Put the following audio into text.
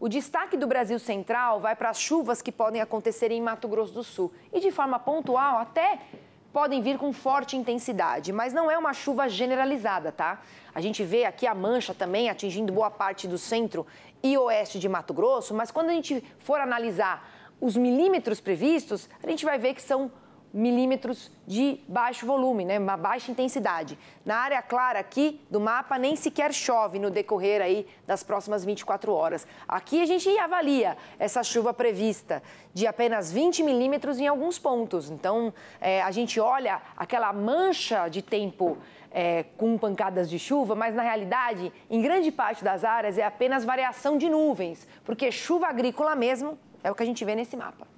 O destaque do Brasil Central vai para as chuvas que podem acontecer em Mato Grosso do Sul e de forma pontual até podem vir com forte intensidade, mas não é uma chuva generalizada, tá? A gente vê aqui a mancha também atingindo boa parte do centro e oeste de Mato Grosso, mas quando a gente for analisar os milímetros previstos, a gente vai ver que são milímetros de baixo volume, né, uma baixa intensidade. Na área clara aqui do mapa, nem sequer chove no decorrer aí das próximas 24 horas. Aqui a gente avalia essa chuva prevista de apenas 20 milímetros em alguns pontos. Então, é, a gente olha aquela mancha de tempo é, com pancadas de chuva, mas na realidade, em grande parte das áreas, é apenas variação de nuvens, porque chuva agrícola mesmo é o que a gente vê nesse mapa.